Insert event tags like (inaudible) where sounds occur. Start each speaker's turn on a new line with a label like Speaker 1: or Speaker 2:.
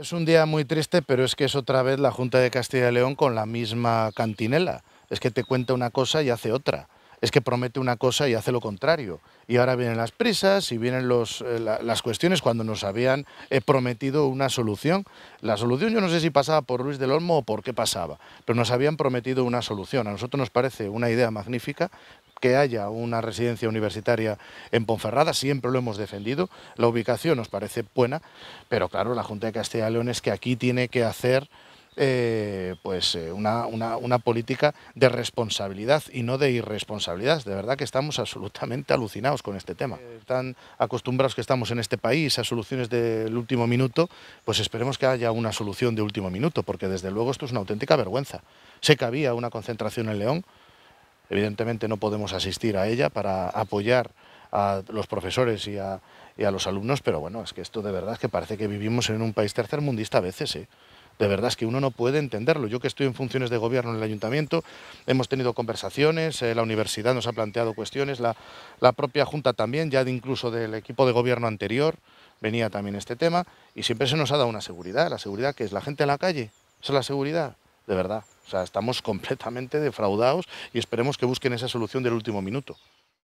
Speaker 1: Es un día muy triste, pero es que es otra vez la Junta de Castilla y León con la misma cantinela. Es que te cuenta una cosa y hace otra. Es que promete una cosa y hace lo contrario. Y ahora vienen las prisas y vienen los, eh, las cuestiones cuando nos habían eh, prometido una solución. La solución yo no sé si pasaba por Luis del Olmo o por qué pasaba, pero nos habían prometido una solución. A nosotros nos parece una idea magnífica, que haya una residencia universitaria en Ponferrada, siempre lo hemos defendido, la ubicación nos parece buena, pero claro, la Junta de Castilla y León es que aquí tiene que hacer eh, pues eh, una, política de responsabilidad y no de irresponsabilidad. De verdad que estamos absolutamente alucinados con este tema. Eh, tan acostumbrados que estamos en este país a soluciones del último minuto, pues esperemos que haya una solución de último minuto, porque desde luego esto es una auténtica vergüenza. Sé que había una concentración en León, Evidentemente no podemos asistir a ella para apoyar a los profesores y a, los alumnos, pero bueno, es que esto de verdad es que parece que vivimos en un país tercermundista a veces, ¿eh? De verdad es que uno no puede entenderlo. Yo que estoy en funciones de gobierno en el ayuntamiento, hemos tenido conversaciones, eh, la universidad nos ha planteado cuestiones, la, propia Junta también, ya incluso del equipo de gobierno anterior, venía también este tema, y siempre se nos ha dado una seguridad, la seguridad que es la gente en la calle, esa es la seguridad, de verdad estamos (laughs) completamente defraudados y esperemos que busquen esa solución del último minuto.